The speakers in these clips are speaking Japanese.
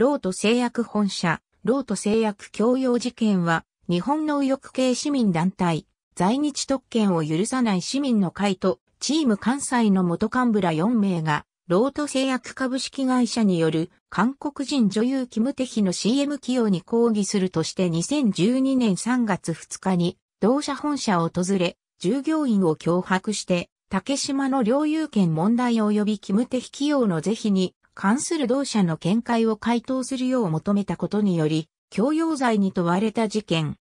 ロート製薬本社、ロート製薬強要事件は、日本の右翼系市民団体、在日特権を許さない市民の会と、チーム関西の元幹部ら4名が、ロート製薬株式会社による韓国人女優キムテヒの CM 起用に抗議するとして2012年3月2日に同社本社を訪れ、従業員を脅迫して、竹島の領有権問題及びキムテヒ起用の是非に関する同社の見解を回答するよう求めたことにより、強要罪に問われた事件。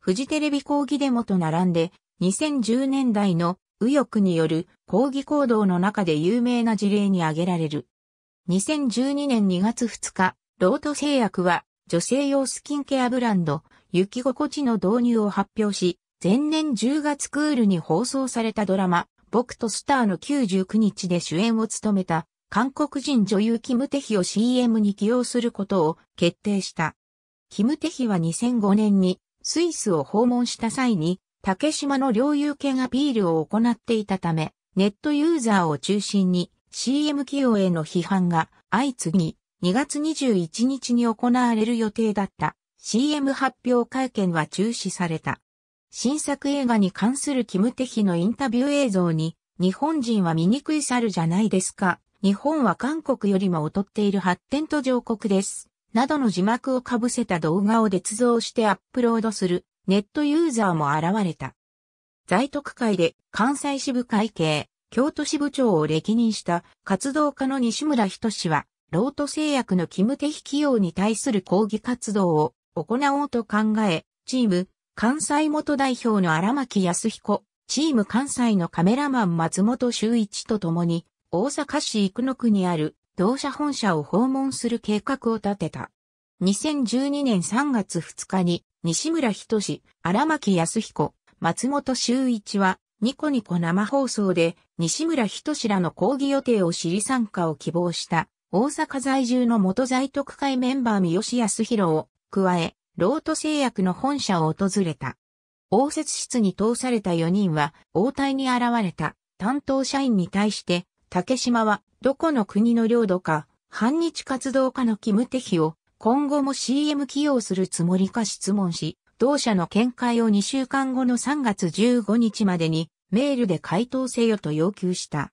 フジテレビ抗議デモと並んで、2010年代の右翼による抗議行動の中で有名な事例に挙げられる。2012年2月2日、ロート製薬は女性用スキンケアブランド、雪心地の導入を発表し、前年10月クールに放送されたドラマ、僕とスターの99日で主演を務めた韓国人女優キムテヒを CM に起用することを決定した。キムテヒは2005年にスイスを訪問した際に竹島の領有権アピールを行っていたため、ネットユーザーを中心に CM 起用への批判が相次ぎ、2月21日に行われる予定だった CM 発表会見は中止された。新作映画に関するキムテヒのインタビュー映像に、日本人は醜い猿じゃないですか日本は韓国よりも劣っている発展途上国です。などの字幕をかぶせた動画を捏造してアップロードするネットユーザーも現れた。在特会で関西支部会計、京都支部長を歴任した活動家の西村仁氏は、ロート製薬のキムテヒ業に対する抗議活動を行おうと考え、チーム、関西元代表の荒牧康彦、チーム関西のカメラマン松本修一と共に、大阪市生野区にある同社本社を訪問する計画を立てた。2012年3月2日に西村仁志、荒牧康彦、松本修一はニコニコ生放送で西村仁志らの講義予定を知り参加を希望した大阪在住の元在特会メンバー三好康弘を加え、ロート製薬の本社を訪れた。応接室に通された4人は応対に現れた担当社員に対して竹島は、どこの国の領土か、反日活動家のキムテヒを、今後も CM 起用するつもりか質問し、同社の見解を2週間後の3月15日までに、メールで回答せよと要求した。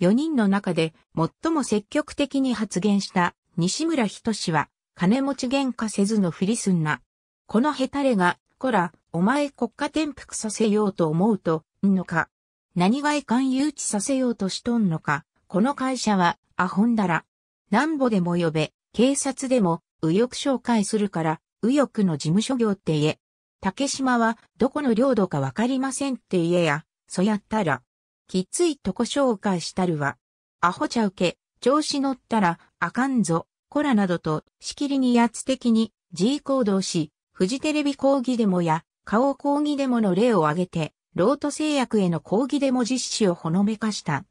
4人の中で、最も積極的に発言した、西村人氏は、金持ち喧嘩せずのふりすんな。このヘタレが、こら、お前国家転覆させようと思うと、んのか。何がいかん誘致させようとしとんのか。この会社は、アホンダラ。なんぼでも呼べ、警察でも、右翼紹介するから、右翼の事務所業って言え。竹島は、どこの領土かわかりませんって言えや、そやったら。きっついとこ紹介したるわ。アホちゃうけ、調子乗ったら、あかんぞ、こらなどと、しきりにや圧的に、G 行動し、フジテレビ講義でもや、顔講義でもの例を挙げて、ロート製薬への抗議デモ実施をほのめかした。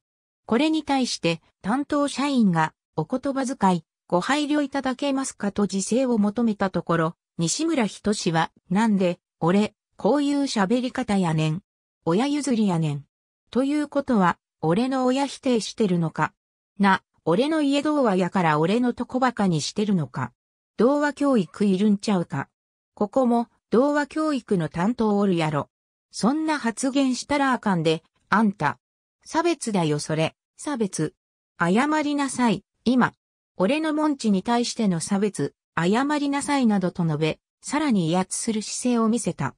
これに対して担当社員がお言葉遣い、ご配慮いただけますかと自制を求めたところ、西村人志は、なんで、俺、こういう喋り方やねん。親譲りやねん。ということは、俺の親否定してるのか。な、俺の家童話やから俺のとこばかにしてるのか。童話教育いるんちゃうか。ここも、童話教育の担当おるやろ。そんな発言したらあかんで、あんた。差別だよそれ、差別。謝りなさい、今。俺の門地に対しての差別、謝りなさいなどと述べ、さらに威圧する姿勢を見せた。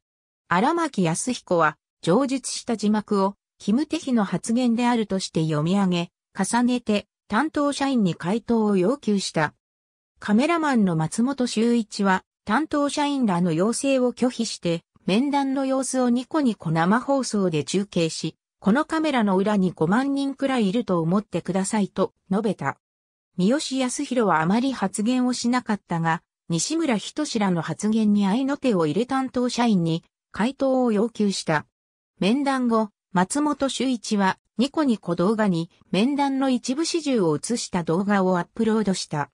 荒牧康彦は、上述した字幕を、キムテヒの発言であるとして読み上げ、重ねて、担当社員に回答を要求した。カメラマンの松本修一は、担当社員らの要請を拒否して、面談の様子をニコニコ生放送で中継し、このカメラの裏に5万人くらいいると思ってくださいと述べた。三好康弘はあまり発言をしなかったが、西村人志らの発言に愛の手を入れ担当社員に回答を要求した。面談後、松本周一はニコニコ動画に面談の一部始終を映した動画をアップロードした。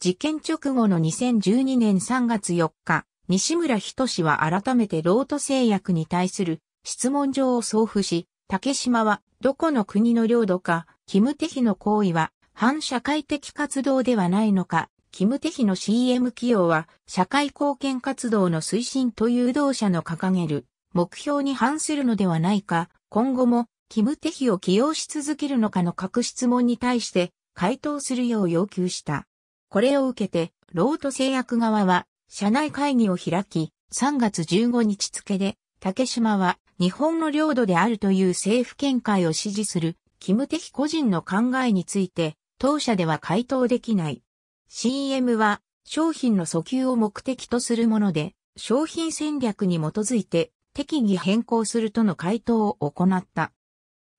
事件直後の2012年3月4日、西村仁氏は改めてロート製薬に対する質問状を送付し、竹島はどこの国の領土か、キムテヒの行為は反社会的活動ではないのか、キムテヒの CM 起用は社会貢献活動の推進と誘導者の掲げる目標に反するのではないか、今後もキムテヒを起用し続けるのかの各質問に対して回答するよう要求した。これを受けて、ロート製薬側は社内会議を開き、3月15日付で、竹島は日本の領土であるという政府見解を支持する、キム的個人の考えについて、当社では回答できない。CM は商品の訴求を目的とするもので、商品戦略に基づいて適宜変更するとの回答を行った。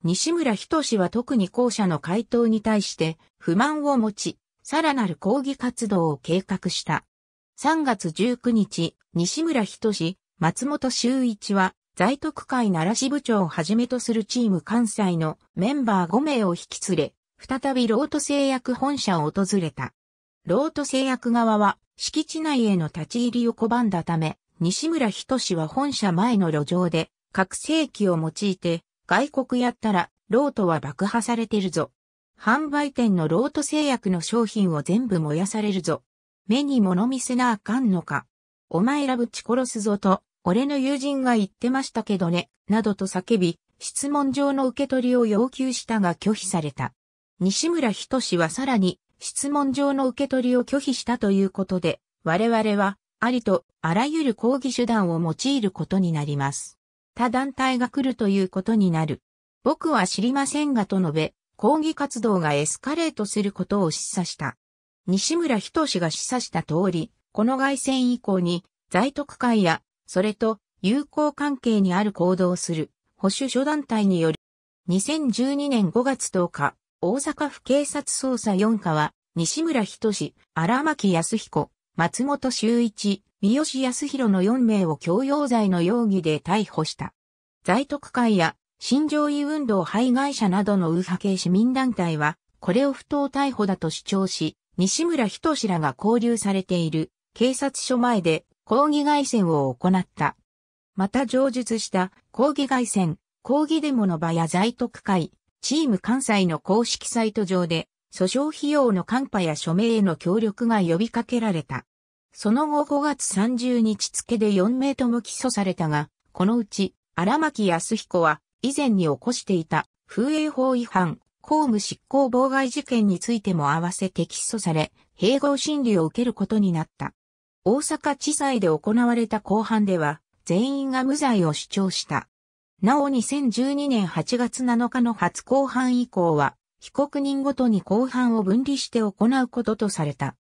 西村人氏は特に後者の回答に対して不満を持ち、さらなる抗議活動を計画した。3月19日、西村人志、松本修一は、在特会奈良支部長をはじめとするチーム関西のメンバー5名を引き連れ、再びロート製薬本社を訪れた。ロート製薬側は、敷地内への立ち入りを拒んだため、西村人志は本社前の路上で、覚醒器を用いて、外国やったら、ロートは爆破されてるぞ。販売店のロート製薬の商品を全部燃やされるぞ。目に物見せなあかんのか。お前らぶち殺すぞと、俺の友人が言ってましたけどね、などと叫び、質問状の受け取りを要求したが拒否された。西村仁志はさらに、質問状の受け取りを拒否したということで、我々は、ありとあらゆる抗議手段を用いることになります。他団体が来るということになる。僕は知りませんがと述べ、抗議活動がエスカレートすることを示唆した。西村仁志が示唆した通り、この外戦以降に、在特会や、それと友好関係にある行動をする、保守諸団体による、2012年5月10日、大阪府警察捜査4課は、西村仁志、荒牧康彦、松本修一、三好康弘の4名を強要罪の容疑で逮捕した。在特会や、新上位運動排外者などの右派系市民団体は、これを不当逮捕だと主張し、西村人志らが交流されている警察署前で抗議外戦を行った。また上述した抗議外戦、抗議デモの場や在特会、チーム関西の公式サイト上で訴訟費用のカンパや署名への協力が呼びかけられた。その後5月30日付で4名とも起訴されたが、このうち荒牧康彦は以前に起こしていた風営法違反、公務執行妨害事件についても合わせて起訴され、併合審理を受けることになった。大阪地裁で行われた公判では、全員が無罪を主張した。なお2012年8月7日の初公判以降は、被告人ごとに公判を分離して行うこととされた。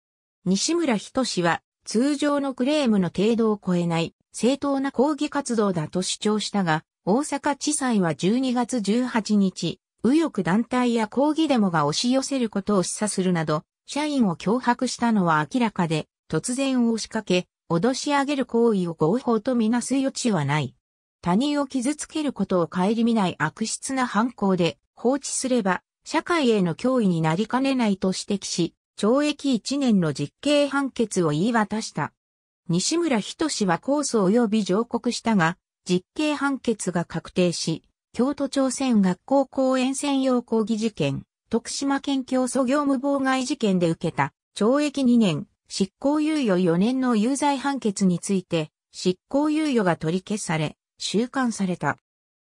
西村人氏は、通常のクレームの程度を超えない、正当な抗議活動だと主張したが、大阪地裁は12月18日、右翼団体や抗議デモが押し寄せることを示唆するなど、社員を脅迫したのは明らかで、突然押しかけ、脅し上げる行為を合法とみなす余地はない。他人を傷つけることを顧みない悪質な犯行で放置すれば、社会への脅威になりかねないと指摘し、懲役1年の実刑判決を言い渡した。西村仁は控訴及び上告したが、実刑判決が確定し、京都朝鮮学校公園専用講義事件、徳島県教祖業務妨害事件で受けた、懲役2年、執行猶予4年の有罪判決について、執行猶予が取り消され、収監された。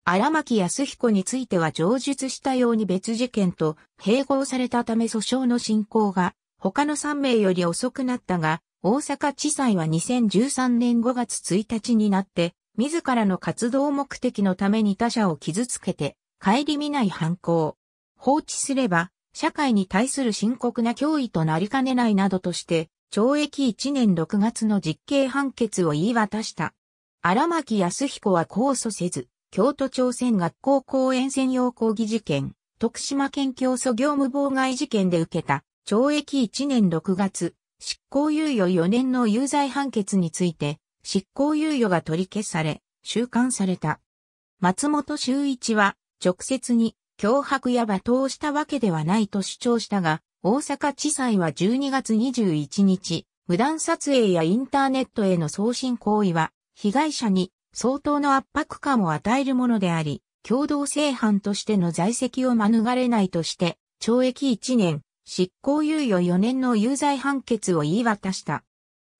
荒牧康彦については上述したように別事件と併合されたため訴訟の進行が他の3名より遅くなったが、大阪地裁は2013年5月1日になって自らの活動目的のために他者を傷つけて、帰り見ない犯行。放置すれば、社会に対する深刻な脅威となりかねないなどとして、懲役1年6月の実刑判決を言い渡した。荒牧康彦は控訴せず、京都朝鮮学校公園専用講義事件、徳島県教祖業務妨害事件で受けた、懲役1年6月、執行猶予4年の有罪判決について、執行猶予が取り消され、収監された。松本修一は、直接に脅迫や罵倒したわけではないと主張したが、大阪地裁は12月21日、無断撮影やインターネットへの送信行為は、被害者に相当の圧迫感を与えるものであり、共同正犯としての在籍を免れないとして、懲役1年、執行猶予4年の有罪判決を言い渡した。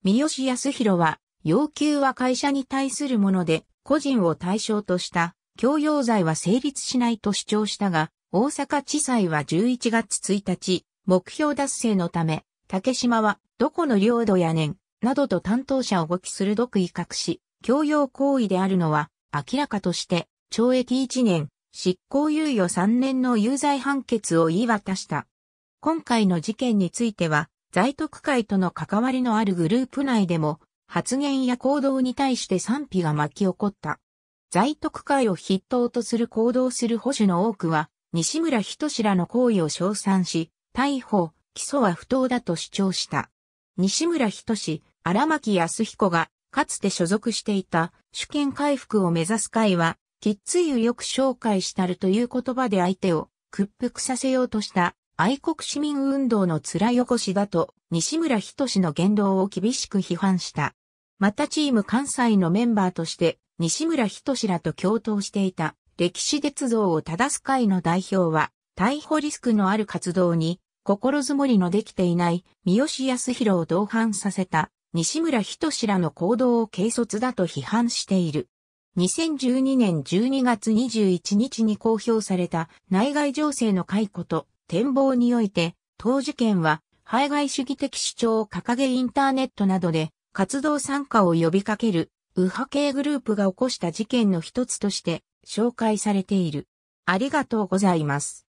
三好康弘は、要求は会社に対するもので、個人を対象とした強要罪は成立しないと主張したが、大阪地裁は11月1日、目標達成のため、竹島はどこの領土やねん、などと担当者を動き鋭く威嚇し、強要行為であるのは明らかとして、懲役1年、執行猶予3年の有罪判決を言い渡した。今回の事件については、在特会との関わりのあるグループ内でも、発言や行動に対して賛否が巻き起こった。在特会を筆頭とする行動する保守の多くは、西村人志らの行為を称賛し、逮捕、起訴は不当だと主張した。西村人志、荒牧康彦が、かつて所属していた主権回復を目指す会は、きっついよく紹介したるという言葉で相手を屈服させようとした愛国市民運動の面こしだと西村人志の言動を厳しく批判した。またチーム関西のメンバーとして西村仁らと共闘していた歴史鉄道を正す会の代表は逮捕リスクのある活動に心づもりのできていない三好康弘を同伴させた西村仁らの行動を軽率だと批判している。2012年12月21日に公表された内外情勢の解雇と展望において、当事件は排外主義的主張を掲げインターネットなどで活動参加を呼びかける右派系グループが起こした事件の一つとして紹介されている。ありがとうございます。